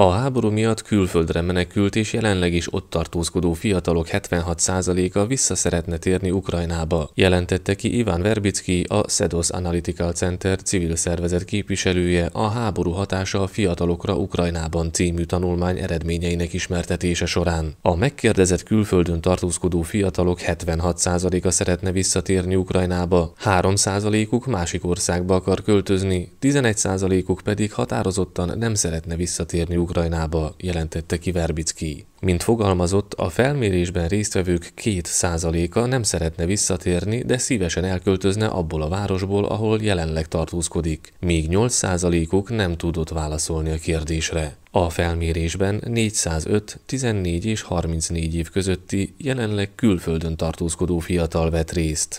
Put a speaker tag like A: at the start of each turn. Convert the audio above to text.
A: A háború miatt külföldre menekült és jelenleg is ott tartózkodó fiatalok 76%-a vissza szeretne térni Ukrajnába, jelentette ki Iván Verbicki, a Sedos Analytical Center civil szervezet képviselője a háború hatása a fiatalokra Ukrajnában című tanulmány eredményeinek ismertetése során. A megkérdezett külföldön tartózkodó fiatalok 76%-a szeretne visszatérni Ukrajnába, 3%-uk másik országba akar költözni, 11%-uk pedig határozottan nem szeretne visszatérni Ukrajnába. Ukrajnába, jelentette ki Verbicki. Mint fogalmazott, a felmérésben résztvevők két százaléka nem szeretne visszatérni, de szívesen elköltözne abból a városból, ahol jelenleg tartózkodik, míg 8 százalékuk nem tudott válaszolni a kérdésre. A felmérésben 405, 14 és 34 év közötti jelenleg külföldön tartózkodó fiatal vett részt.